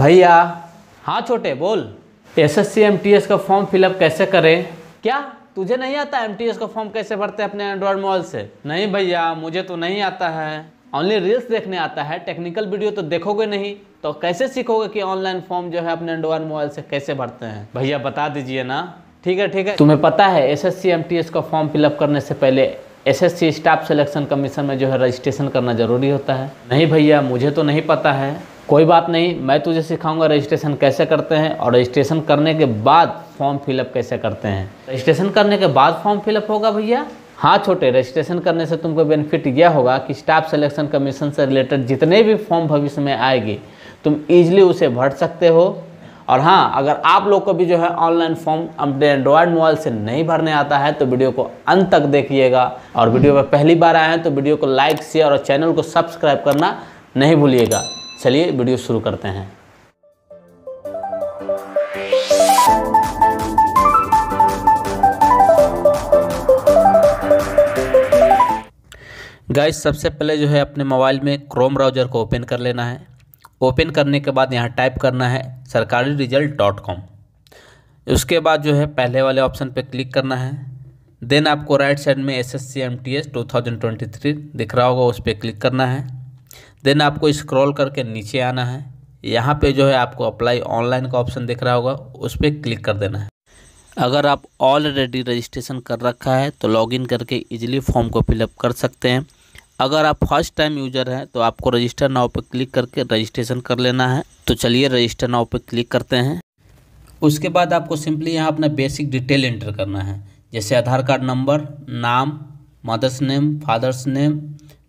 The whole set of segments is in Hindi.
भैया हाँ छोटे बोल S S C M T S का फॉर्म फिलअप कैसे करें क्या तुझे नहीं आता एम टी एस का फॉर्म कैसे भरते अपने एंड्रॉयड मोबाइल से नहीं भैया मुझे तो नहीं आता है ऑनली रील्स देखने आता है टेक्निकल वीडियो तो देखोगे नहीं तो कैसे सीखोगे कि ऑनलाइन फॉर्म जो है अपने एंड्रॉयड मोबाइल से कैसे भरते हैं भैया बता दीजिए ना ठीक है ठीक है तुम्हें पता है S S C M T S का फॉर्म फिलअप करने से पहले S S C staff selection commission में जो है रजिस्ट्रेशन करना ज़रूरी होता है नहीं भैया मुझे तो नहीं पता है कोई बात नहीं मैं तुझे सिखाऊंगा रजिस्ट्रेशन कैसे करते हैं और रजिस्ट्रेशन करने के बाद फॉर्म फिलअप कैसे करते हैं रजिस्ट्रेशन करने के बाद फॉर्म फिलअप होगा भैया हाँ छोटे रजिस्ट्रेशन करने से तुमको बेनिफिट यह होगा कि स्टाफ सिलेक्शन कमीशन से रिलेटेड जितने भी फॉर्म भविष्य में आएगी तुम ईजिली उसे भर सकते हो और हाँ अगर आप लोग को भी जो है ऑनलाइन फॉर्म अपने एंड्रॉयड मोबाइल से नहीं भरने आता है तो वीडियो को अंत तक देखिएगा और वीडियो पर पहली बार आए हैं तो वीडियो को लाइक शेयर और चैनल को सब्सक्राइब करना नहीं भूलिएगा चलिए वीडियो शुरू करते हैं गाइस सबसे पहले जो है अपने मोबाइल में क्रोम ब्राउज़र को ओपन कर लेना है ओपन करने के बाद यहाँ टाइप करना है सरकारी रिजल्ट डॉट कॉम उसके बाद जो है पहले वाले ऑप्शन पर क्लिक करना है देन आपको राइट साइड में S S C M T S two thousand twenty three दिख रहा होगा उस पर क्लिक करना है देन आपको स्क्रॉल करके नीचे आना है यहाँ पे जो है आपको अप्लाई ऑनलाइन का ऑप्शन दिख रहा होगा उस पर क्लिक कर देना है अगर आप ऑलरेडी रजिस्ट्रेशन कर रखा है तो लॉगिन करके इजीली फॉर्म को फिलअप कर सकते हैं अगर आप फर्स्ट टाइम यूजर हैं तो आपको रजिस्टर नाव पर क्लिक करके रजिस्ट्रेशन कर लेना है तो चलिए रजिस्टर नाव पर क्लिक करते हैं उसके बाद आपको सिंपली यहाँ अपना बेसिक डिटेल एंटर करना है जैसे आधार कार्ड नंबर नाम mother's name father's name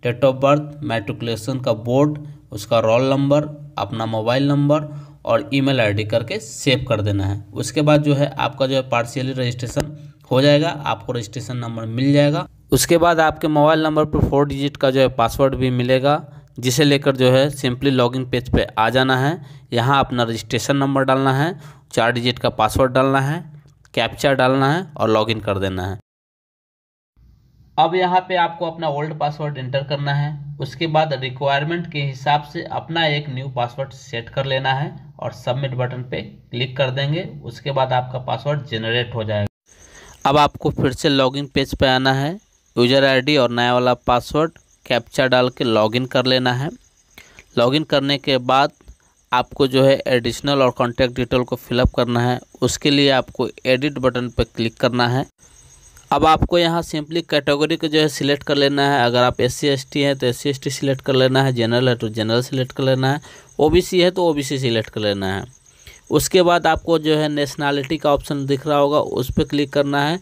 date of birth matriculation का बोर्ड उसका रोल नंबर अपना मोबाइल नंबर और ईमेल आईडी करके सेव कर देना है उसके बाद जो है आपका जो है पार्शियली रजिस्ट्रेशन हो जाएगा आपको रजिस्ट्रेशन नंबर मिल जाएगा उसके बाद आपके मोबाइल नंबर पर फोर डिजिट का जो है पासवर्ड भी मिलेगा जिसे लेकर जो है सिंपली लॉगिन पेज पे आ जाना है यहाँ अपना रजिस्ट्रेशन नंबर डालना है चार डिजिट का पासवर्ड डालना है कैप्चा डालना है और लॉगिन कर देना है अब यहाँ पे आपको अपना ओल्ड पासवर्ड एंटर करना है उसके बाद रिक्वायरमेंट के हिसाब से अपना एक न्यू पासवर्ड सेट कर लेना है और सबमिट बटन पे क्लिक कर देंगे उसके बाद आपका पासवर्ड जनरेट हो जाएगा अब आपको फिर से लॉगिन पेज पे आना है यूजर आईडी और नया वाला पासवर्ड कैप्चा डाल के लॉगिन कर लेना है लॉगिन करने के बाद आपको जो है एडिशनल और कॉन्टैक्ट डिटेल को फिलअप करना है उसके लिए आपको एडिट बटन पर क्लिक करना है अब आपको यहाँ सिंपली कैटेगरी को जो है सिलेक्ट कर लेना है अगर आप एस सी एस टी हैं तो S C S T select कर लेना है जनरल है तो जनरल सिलेक्ट कर लेना है ओ बी सी है तो ओ बी सी सिलेक्ट कर लेना है उसके बाद आपको जो है नेशनैलिटी का ऑप्शन दिख रहा होगा उस पर क्लिक करना है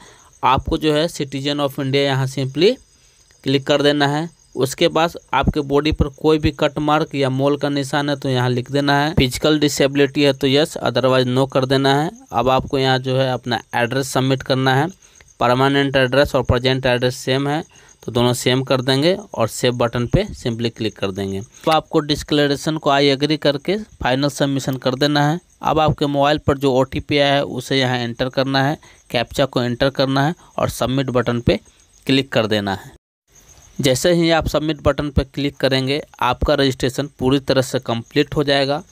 आपको जो है सिटीजन ऑफ इंडिया यहाँ सिंपली क्लिक कर देना है उसके बाद आपके बॉडी पर कोई भी कट मार्क या मोल का निशान है तो यहाँ लिख देना है फिजिकल डिसेबिलिटी है तो यस अदरवाइज नो कर देना है अब आपको यहाँ जो है अपना एड्रेस सबमिट करना है परमानेंट एड्रेस और प्रजेंट एड्रेस सेम है तो दोनों सेम कर देंगे और सेव बटन पे सिंपली क्लिक कर देंगे तो आपको डिस्कलेशन को आई एग्री करके फाइनल सबमिशन कर देना है अब आपके मोबाइल पर जो ओ आया है उसे यहाँ एंटर करना है कैप्चा को एंटर करना है और सबमिट बटन पर क्लिक कर देना है जैसे ही आप सबमिट बटन पर क्लिक करेंगे आपका रजिस्ट्रेशन पूरी तरह से कम्प्लीट हो जाएगा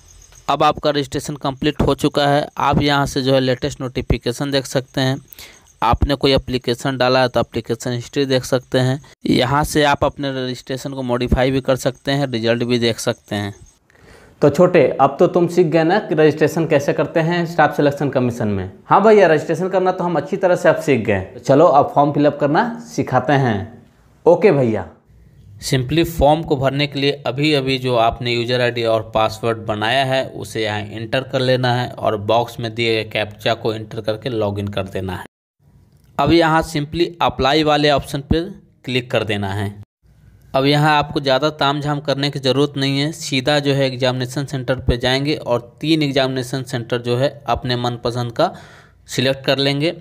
अब आपका रजिस्ट्रेशन कम्प्लीट हो चुका है आप यहाँ से जो है लेटेस्ट नोटिफिकेशन देख सकते हैं आपने कोई एप्लीकेशन डाला है तो एप्लीकेशन हिस्ट्री देख सकते हैं यहाँ से आप अपने रजिस्ट्रेशन को मॉडिफाई भी कर सकते हैं रिजल्ट भी देख सकते हैं तो छोटे अब तो तुम सीख गए ना कि रजिस्ट्रेशन कैसे करते हैं स्टाफ सिलेक्शन कमीशन में हाँ भैया रजिस्ट्रेशन करना तो हम अच्छी तरह से अब सीख गए तो चलो अब फॉर्म फिलअप करना सिखाते हैं ओके भैया सिंपली फॉर्म को भरने के लिए अभी अभी जो आपने यूजर आईडी और पासवर्ड बनाया है उसे यहाँ इंटर कर लेना है और बॉक्स में दिए गए कैप्चा को इंटर करके लॉगिन कर देना है अब यहाँ सिंपली अप्लाई वाले ऑप्शन पर क्लिक कर देना है अब यहाँ आपको ज़्यादा ताम झाम करने की ज़रूरत नहीं है सीधा जो है एग्जामिनेशन सेंटर पर जाएंगे और तीन एग्जामिनेशन सेंटर जो है अपने मनपसंद का सिलेक्ट कर लेंगे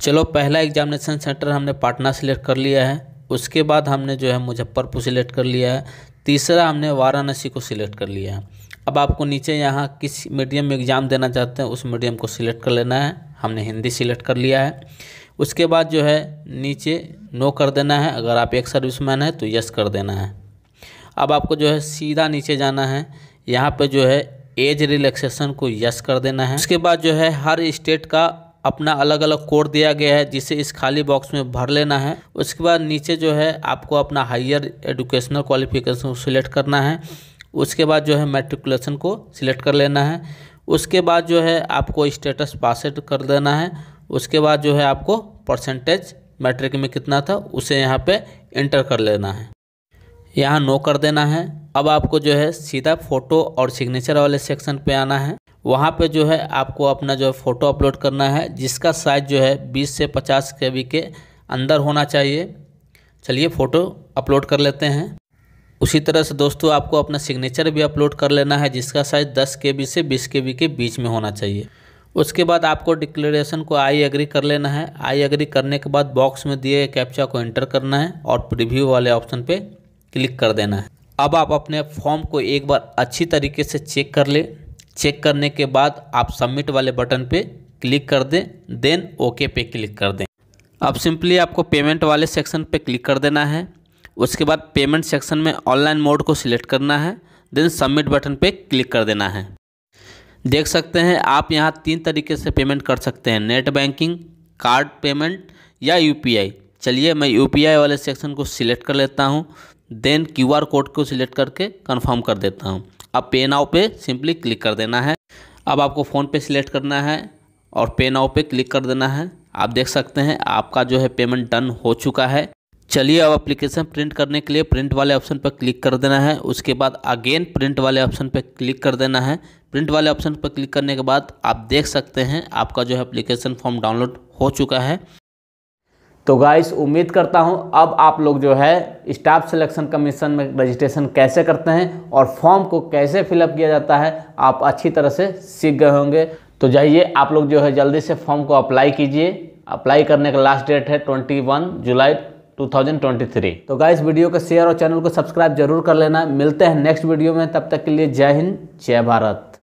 चलो पहला एग्जामिनेशन सेंटर हमने पाटना सिलेक्ट कर लिया है उसके बाद हमने जो है मुजफ्फरपुर सिलेक्ट कर लिया है तीसरा हमने वाराणसी को सिलेक्ट कर लिया है अब आपको नीचे यहाँ किस मीडियम में एग्ज़ाम देना चाहते हैं उस मीडियम को सिलेक्ट कर लेना है हमने हिंदी सिलेक्ट कर लिया है उसके बाद जो है नीचे नो कर देना है अगर आप एक सर्विसमैन है तो यस कर देना है अब आपको जो है सीधा नीचे जाना है यहाँ पे जो है एज रिलैक्सेशन को यस कर देना है उसके बाद जो है हर स्टेट का अपना अलग अलग कोड दिया गया है जिसे इस खाली बॉक्स में भर लेना है उसके बाद नीचे जो है आपको अपना हायर एजुकेशनल क्वालिफिकेशन को सिलेक्ट करना है उसके बाद जो है मेट्रिकुलेशन को सिलेक्ट कर लेना है उसके बाद जो है आपको स्टेटस पास कर देना है उसके बाद जो है आपको परसेंटेज मैट्रिक में कितना था उसे यहाँ पे इंटर कर लेना है यहाँ नो कर देना है अब आपको जो है सीधा फ़ोटो और सिग्नेचर वाले सेक्शन पे आना है वहाँ पे जो है आपको अपना जो है फ़ोटो अपलोड करना है जिसका साइज़ जो है 20 से 50 के के अंदर होना चाहिए चलिए फ़ोटो अपलोड कर लेते हैं उसी तरह से दोस्तों आपको अपना सिग्नेचर भी अपलोड कर लेना है जिसका साइज़ दस के से बीस के के बीच में होना चाहिए उसके बाद आपको डिक्लेरेशन को आई एग्री कर लेना है आई एग्री करने के बाद बॉक्स में दिए कैप्चा को एंटर करना है और प्रीव्यू वाले ऑप्शन पे क्लिक कर देना है अब आप अपने फॉर्म को एक बार अच्छी तरीके से चेक कर लें चेक करने के बाद आप सबमिट वाले बटन पे क्लिक कर दें देन ओके पे क्लिक कर दें अब सिंपली आपको पेमेंट वाले सेक्शन पर क्लिक कर देना है उसके बाद पेमेंट सेक्शन में ऑनलाइन मोड को सिलेक्ट करना है देन सबमिट बटन पर क्लिक कर देना है देख सकते हैं आप यहाँ तीन तरीके से पेमेंट कर सकते हैं नेट बैंकिंग कार्ड पेमेंट या यूपीआई चलिए मैं यूपीआई वाले सेक्शन को सिलेक्ट कर लेता हूँ देन क्यूआर कोड को सिलेक्ट करके कंफर्म कर देता हूँ अब पे नाव पे सिंपली क्लिक कर देना है अब आपको फ़ोन पे सिलेक्ट करना है और पे नाव पे क्लिक कर देना है आप देख सकते हैं आपका जो है पेमेंट डन हो चुका है चलिए अब एप्लीकेशन प्रिंट करने के लिए प्रिंट वाले ऑप्शन पर क्लिक कर देना है उसके बाद अगेन प्रिंट वाले ऑप्शन पर क्लिक कर देना है प्रिंट वाले ऑप्शन पर क्लिक करने के बाद आप देख सकते हैं आपका जो है एप्लीकेशन फॉर्म डाउनलोड हो चुका है तो गाइस उम्मीद करता हूं अब आप लोग जो है स्टाफ सिलेक्शन कमीशन में रजिस्ट्रेशन कैसे करते हैं और फॉर्म को कैसे फिलअप किया जाता है आप अच्छी तरह से सीख गए होंगे तो जाइए आप लोग जो है जल्दी से फॉर्म को अप्लाई कीजिए अप्लाई करने का लास्ट डेट है 21 जुलाई 2023 तो गाइस वीडियो को शेयर और चैनल को सब्सक्राइब जरूर कर लेना मिलते हैं नेक्स्ट वीडियो में तब तक के लिए जय हिंद जय भारत